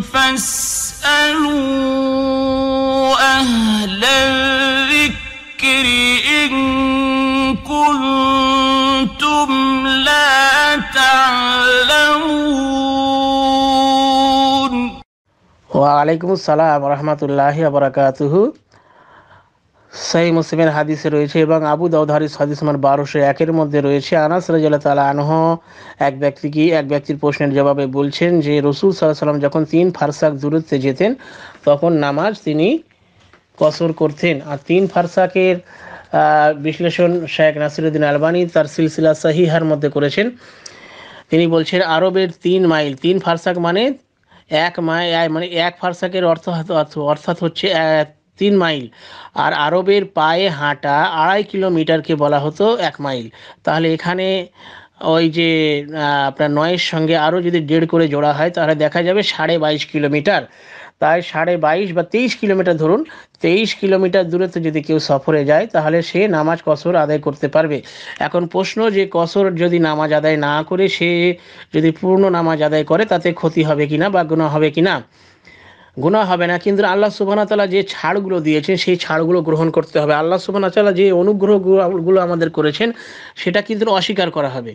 فاسألوا أهل الذكر إن كنتم لا تعلمون وعليكم السلام ورحمة الله وبركاته সাই মুসিমের হাদিসে রয়েছে এবং আবু দাউদ হাদিস হাদিস নম্বর বারোশো একের মধ্যে রয়েছে আনাস রাজিয়াল্লাহ তালা আনহ এক ব্যক্তিকে এক ব্যক্তির প্রশ্নের জবাবে বলছেন যে রসুল সাল্লাহ সাল্লাম যখন তিন ফারসাক দূরত্বে যেতেন তখন নামাজ তিনি কসর করতেন আর তিন ফারসাকের বিশ্লেষণ শেখ নাসিরুদ্দিন আলবানি তার সিলসিলা সাহিহার মধ্যে করেছেন তিনি বলছেন আরবের তিন মাইল তিন ফারসাক মানে এক মাইল মানে এক ফারসাকের অর্থ অর্থাৎ হচ্ছে তিন মাইল আর আরবের পায়ে হাঁটা আড়াই কিলোমিটারকে বলা হতো এক মাইল তাহলে এখানে ওই যে আপনার নয়ের সঙ্গে আরও যদি দেড় করে জোড়া হয় তাহলে দেখা যাবে সাড়ে বাইশ কিলোমিটার তাই সাড়ে বাইশ বা তেইশ কিলোমিটার ধরুন তেইশ কিলোমিটার দূরত্বে যদি কেউ সফরে যায় তাহলে সে নামাজ কসর আদায় করতে পারবে এখন প্রশ্ন যে কসর যদি নামাজ আদায় না করে সে যদি পূর্ণ নামাজ আদায় করে তাতে ক্ষতি হবে কি না বা গুণা হবে কি না গুণা হবে না কিন্তু আল্লাহ সুবাহ তালা যে ছাড়গুলো দিয়েছেন সেই ছাড়গুলো গ্রহণ করতে হবে আল্লাহ সুবাহ তালা যে অনুগ্রহগুলো আমাদের করেছেন সেটা কিন্তু অস্বীকার করা হবে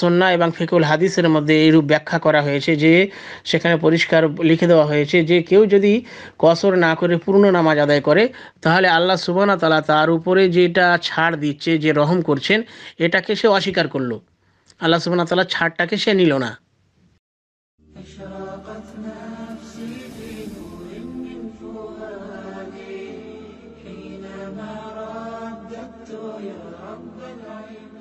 সন্না এবং ফেকুল হাদিসের মধ্যে এইরূপ ব্যাখ্যা করা হয়েছে যে সেখানে পরিষ্কার লিখে দেওয়া হয়েছে যে কেউ যদি কসর না করে পূর্ণ নামাজ আদায় করে তাহলে আল্লাহ সুবানা তালা তার উপরে যেটা ছাড় দিচ্ছে যে রহম করছেন এটাকে সে অস্বীকার করলো আল্লাহ সুবানা তালা ছাড়টাকে সে নিল না رب العباد